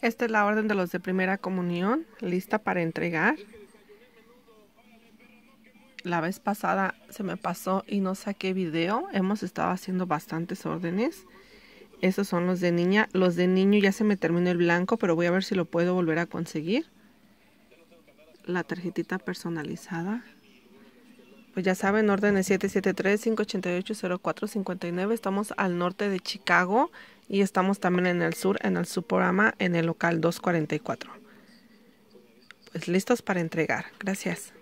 Esta es la orden de los de primera comunión, lista para entregar. La vez pasada se me pasó y no saqué video. Hemos estado haciendo bastantes órdenes. Esos son los de niña. Los de niño ya se me terminó el blanco, pero voy a ver si lo puedo volver a conseguir. La tarjetita personalizada. Pues ya saben, órdenes 773-588-0459. Estamos al norte de Chicago y estamos también en el sur, en el subprograma, en el local 244. Pues listos para entregar. Gracias.